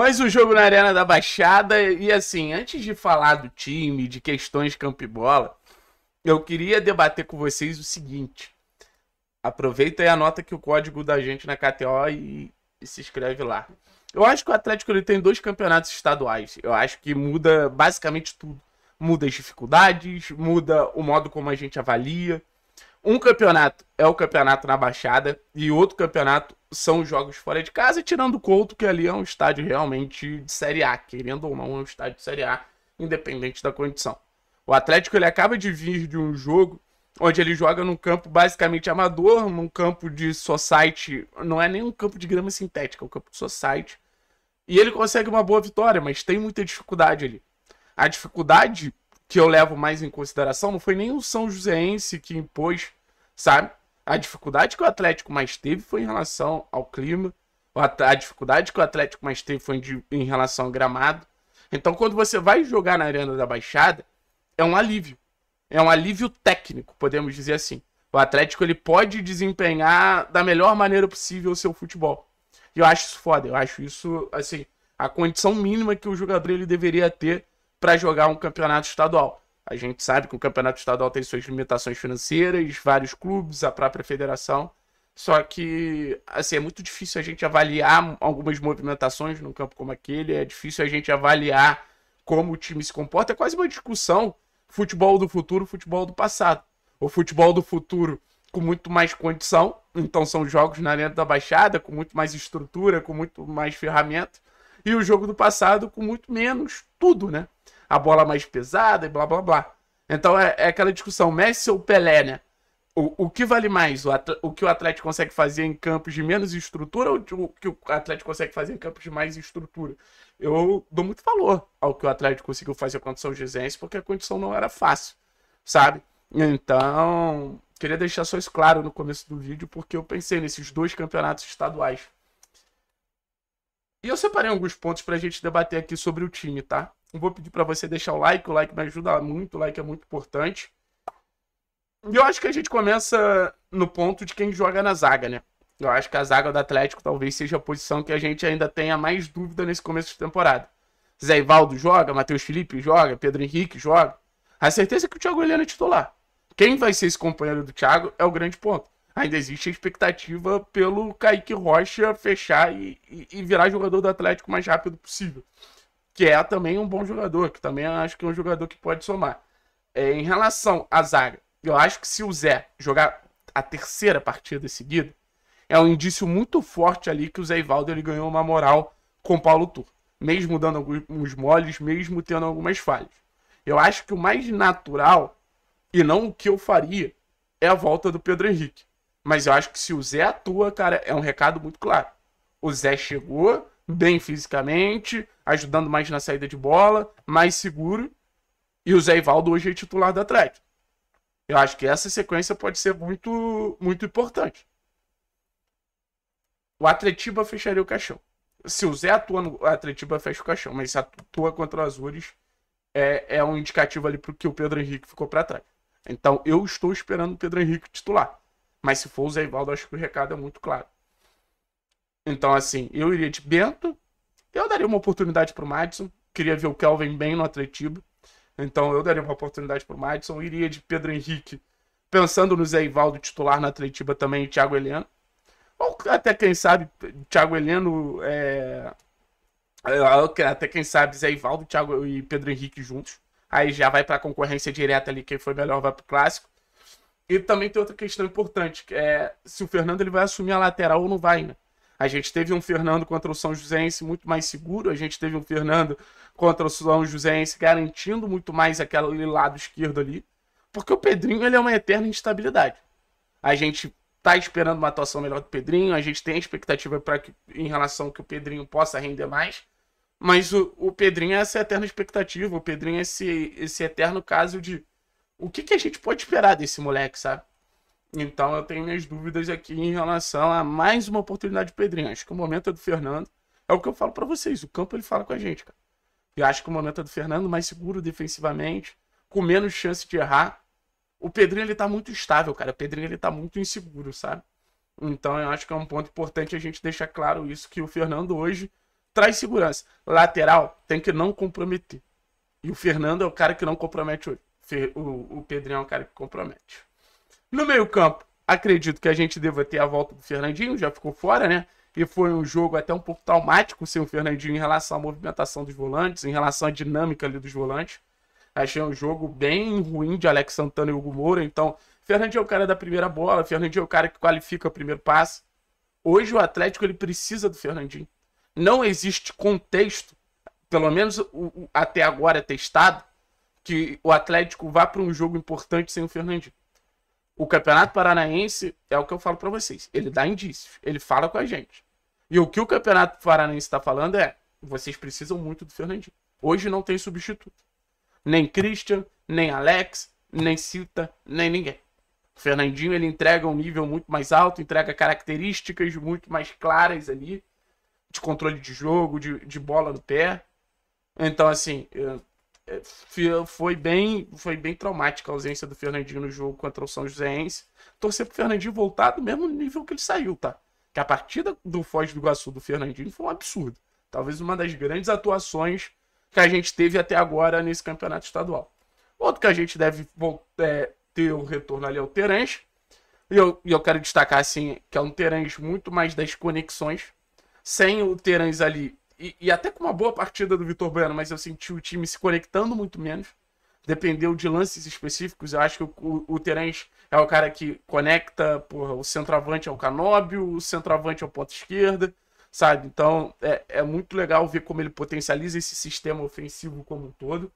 Mas o jogo na Arena da Baixada, e assim, antes de falar do time, de questões campo e bola, eu queria debater com vocês o seguinte. Aproveita e anota que o código da gente na KTO e, e se inscreve lá. Eu acho que o Atlético ele tem dois campeonatos estaduais. Eu acho que muda basicamente tudo. Muda as dificuldades, muda o modo como a gente avalia. Um campeonato é o campeonato na Baixada e outro campeonato são jogos fora de casa, tirando o Couto, que ali é um estádio realmente de Série A, querendo ou não, é um estádio de Série A, independente da condição. O Atlético ele acaba de vir de um jogo onde ele joga num campo basicamente amador, num campo de society, não é nem um campo de grama sintética, é um campo de society. E ele consegue uma boa vitória, mas tem muita dificuldade ali. A dificuldade que eu levo mais em consideração não foi nem o São Joséense que impôs, sabe? A dificuldade que o Atlético mais teve foi em relação ao clima. A dificuldade que o Atlético mais teve foi em relação ao gramado. Então, quando você vai jogar na Arena da Baixada, é um alívio. É um alívio técnico, podemos dizer assim. O Atlético ele pode desempenhar da melhor maneira possível o seu futebol. E eu acho isso foda, eu acho isso assim, a condição mínima que o jogador ele deveria ter para jogar um campeonato estadual. A gente sabe que o campeonato estadual tem suas limitações financeiras, vários clubes, a própria federação. Só que, assim, é muito difícil a gente avaliar algumas movimentações num campo como aquele, é difícil a gente avaliar como o time se comporta. É quase uma discussão: futebol do futuro, futebol do passado. O futebol do futuro com muito mais condição, então são jogos na Arena da Baixada, com muito mais estrutura, com muito mais ferramenta. E o jogo do passado com muito menos tudo, né? a bola mais pesada e blá blá blá. Então é, é aquela discussão, Messi ou Pelé, né? O, o que vale mais? O, o que o Atlético consegue fazer em campos de menos estrutura ou o que o Atlético consegue fazer em campos de mais estrutura? Eu dou muito valor ao que o Atlético conseguiu fazer contra o São Gisense, porque a condição não era fácil, sabe? Então, queria deixar só isso claro no começo do vídeo, porque eu pensei nesses dois campeonatos estaduais. E eu separei alguns pontos para a gente debater aqui sobre o time, tá? Vou pedir para você deixar o like, o like me ajuda muito, o like é muito importante. E eu acho que a gente começa no ponto de quem joga na zaga, né? Eu acho que a zaga do Atlético talvez seja a posição que a gente ainda tenha mais dúvida nesse começo de temporada. Zé Ivaldo joga, Matheus Felipe joga, Pedro Henrique joga. A certeza é que o Thiago Helena é titular. Quem vai ser esse companheiro do Thiago é o grande ponto. Ainda existe a expectativa pelo Kaique Rocha fechar e, e, e virar jogador do Atlético o mais rápido possível que é também um bom jogador, que também acho que é um jogador que pode somar. É, em relação à zaga, eu acho que se o Zé jogar a terceira partida seguida, é um indício muito forte ali que o Zé Ivaldo ele ganhou uma moral com o Paulo Tur, mesmo dando alguns moles, mesmo tendo algumas falhas. Eu acho que o mais natural, e não o que eu faria, é a volta do Pedro Henrique. Mas eu acho que se o Zé atua, cara, é um recado muito claro. O Zé chegou, bem fisicamente, ajudando mais na saída de bola, mais seguro. E o Zé Ivaldo hoje é titular do Atlético. Eu acho que essa sequência pode ser muito, muito importante. O Atletiba fecharia o caixão. Se o Zé atua no Atletiba, fecha o caixão. Mas se atua contra o Azures, é, é um indicativo ali para que o Pedro Henrique ficou para trás. Então eu estou esperando o Pedro Henrique titular. Mas se for o Zé Ivaldo, acho que o recado é muito claro. Então, assim, eu iria de Bento. Eu daria uma oportunidade pro Madison. Queria ver o Kelvin bem no Atletiba. Então, eu daria uma oportunidade pro Madison. Iria de Pedro Henrique, pensando no Zé Ivaldo titular na Atletiba também e Thiago Heleno. Ou até, quem sabe, Thiago Heleno. É... é até quem sabe Zé Ivaldo Thiago e Pedro Henrique juntos. Aí já vai para a concorrência direta ali, quem foi melhor vai para o clássico. E também tem outra questão importante, que é se o Fernando ele vai assumir a lateral ou não vai, né? A gente teve um Fernando contra o São Joséense muito mais seguro, a gente teve um Fernando contra o São Joséense garantindo muito mais aquele lado esquerdo ali, porque o Pedrinho ele é uma eterna instabilidade. A gente tá esperando uma atuação melhor do Pedrinho, a gente tem expectativa para que em relação que o Pedrinho possa render mais, mas o, o Pedrinho é essa eterna expectativa, o Pedrinho é esse, esse eterno caso de o que, que a gente pode esperar desse moleque, sabe? Então eu tenho minhas dúvidas aqui em relação a mais uma oportunidade de Pedrinho. Acho que o momento é do Fernando. É o que eu falo para vocês. O campo ele fala com a gente, cara. Eu acho que o momento é do Fernando, mais seguro defensivamente, com menos chance de errar. O Pedrinho ele tá muito estável, cara. O Pedrinho ele tá muito inseguro, sabe? Então eu acho que é um ponto importante a gente deixar claro isso que o Fernando hoje traz segurança. Lateral tem que não comprometer. E o Fernando é o cara que não compromete hoje. O, o Pedrinho é o cara que compromete. No meio-campo, acredito que a gente deva ter a volta do Fernandinho, já ficou fora, né? E foi um jogo até um pouco traumático sem o Fernandinho em relação à movimentação dos volantes, em relação à dinâmica ali dos volantes. Achei um jogo bem ruim de Alex Santana e Hugo Moura. Então, Fernandinho é o cara da primeira bola, Fernandinho é o cara que qualifica o primeiro passe. Hoje o Atlético ele precisa do Fernandinho. Não existe contexto, pelo menos o, o, até agora é testado, que o Atlético vá para um jogo importante sem o Fernandinho. O Campeonato Paranaense é o que eu falo para vocês. Ele dá indícios, ele fala com a gente. E o que o Campeonato Paranaense está falando é: vocês precisam muito do Fernandinho. Hoje não tem substituto. Nem Christian, nem Alex, nem Cita, nem ninguém. O Fernandinho ele entrega um nível muito mais alto, entrega características muito mais claras ali, de controle de jogo, de, de bola no pé. Então, assim, é, foi bem, foi bem traumática a ausência do Fernandinho no jogo contra o São Joséense. Torcer pro Fernandinho voltar do mesmo nível que ele saiu, tá? Que a partida do Foz do Iguaçu do Fernandinho foi um absurdo. Talvez uma das grandes atuações que a gente teve até agora nesse campeonato estadual. Outro que a gente deve é, ter o um retorno ali é o Terence. E eu, eu quero destacar, assim, que é um Terence muito mais das conexões. Sem o Terence ali, e, e, até com uma boa partida do Vitor Bueno, mas eu senti o time se conectando muito menos. Dependeu de lances específicos. Eu acho que o, o, o Terence é o cara que conecta porra, o centroavante ao é Canóbio, o centroavante ao é ponto esquerda, sabe? Então é, é muito legal ver como ele potencializa esse sistema ofensivo como um todo.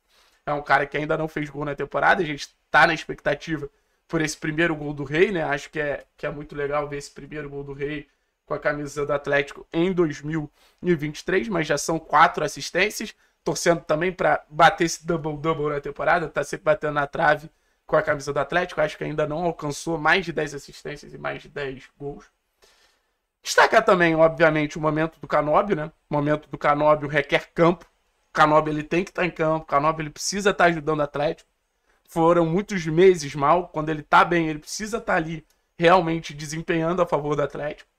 É um cara que ainda não fez gol na temporada, a gente tá na expectativa por esse primeiro gol do Rei, né? Acho que é, que é muito legal ver esse primeiro gol do Rei com a camisa do Atlético em 2023, mas já são quatro assistências. Torcendo também para bater esse double-double na temporada, tá sempre batendo na trave com a camisa do Atlético. Acho que ainda não alcançou mais de 10 assistências e mais de 10 gols. Destacar também, obviamente, o momento do Canóbio, né? O momento do Canóbio requer campo. O Canóbio ele tem que estar tá em campo, o Canóbio ele precisa estar tá ajudando o Atlético. Foram muitos meses mal, quando ele está bem, ele precisa estar tá ali realmente desempenhando a favor do Atlético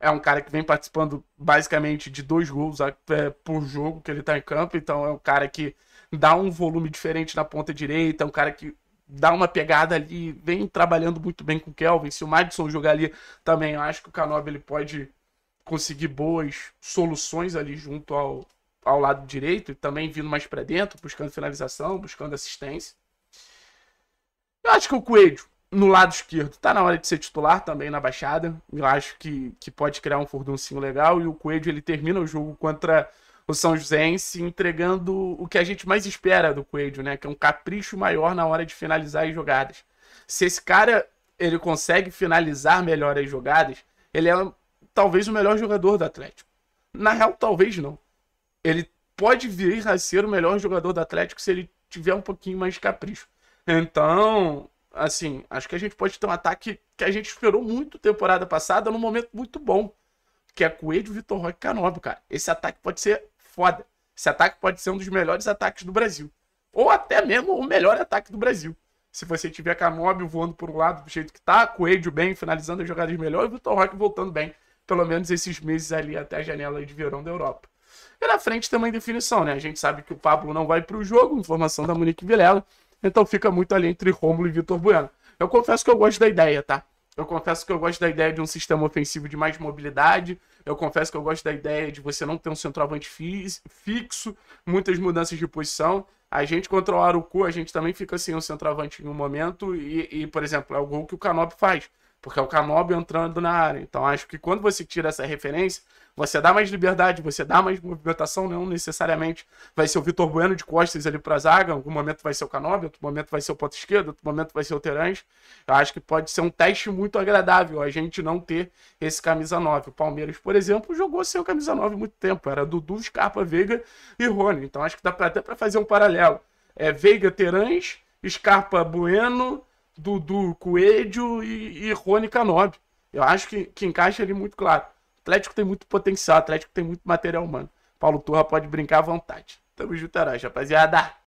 é um cara que vem participando basicamente de dois gols é, é, por jogo que ele tá em campo, então é um cara que dá um volume diferente na ponta direita, é um cara que dá uma pegada ali, vem trabalhando muito bem com o Kelvin. Se o Madison jogar ali também, eu acho que o Canob ele pode conseguir boas soluções ali junto ao, ao lado direito e também vindo mais para dentro, buscando finalização, buscando assistência. Eu acho que o Coelho no lado esquerdo. Tá na hora de ser titular também na baixada. Eu acho que, que pode criar um furduncinho legal. E o Coelho ele termina o jogo contra o São Joséense entregando o que a gente mais espera do Coelho, né? Que é um capricho maior na hora de finalizar as jogadas. Se esse cara ele consegue finalizar melhor as jogadas, ele é talvez o melhor jogador do Atlético. Na real, talvez não. Ele pode vir a ser o melhor jogador do Atlético se ele tiver um pouquinho mais de capricho. Então, Assim, acho que a gente pode ter um ataque que a gente esperou muito temporada passada num momento muito bom. Que é Coelho, Vitor Roque e Canóbio, cara. Esse ataque pode ser foda. Esse ataque pode ser um dos melhores ataques do Brasil. Ou até mesmo o melhor ataque do Brasil. Se você tiver Canóbio voando por um lado do jeito que tá, Coelho bem, finalizando as jogadas melhor e Vitor Roque voltando bem. Pelo menos esses meses ali até a janela de verão da Europa. E na frente também definição, né? A gente sabe que o Pablo não vai para o jogo, informação da Monique Vilela. Então fica muito ali entre Rômulo e Vitor Bueno. Eu confesso que eu gosto da ideia, tá? Eu confesso que eu gosto da ideia de um sistema ofensivo de mais mobilidade. Eu confesso que eu gosto da ideia de você não ter um centroavante fixo, muitas mudanças de posição. A gente contra o Arucu, a gente também fica sem um centroavante em um momento. E, e por exemplo, é o gol que o Canop faz. Porque é o Canobi entrando na área. Então acho que quando você tira essa referência, você dá mais liberdade, você dá mais movimentação, não necessariamente vai ser o Vitor Bueno de costas ali para a zaga, em algum momento vai ser o Canobi, outro momento vai ser o ponto esquerdo, outro momento vai ser o Terãs. Eu acho que pode ser um teste muito agradável a gente não ter esse camisa 9. O Palmeiras, por exemplo, jogou sem o camisa 9 muito tempo, era Dudu, Scarpa, Veiga e Rony. Então acho que dá até para fazer um paralelo. É Veiga, Terãs, Scarpa, Bueno, Dudu, Coelho e, e Rony Canobi. Eu acho que, que encaixa ele muito claro. Atlético tem muito potencial, Atlético tem muito material humano. Paulo Turra pode brincar à vontade. Tamo junto, é rapaziada.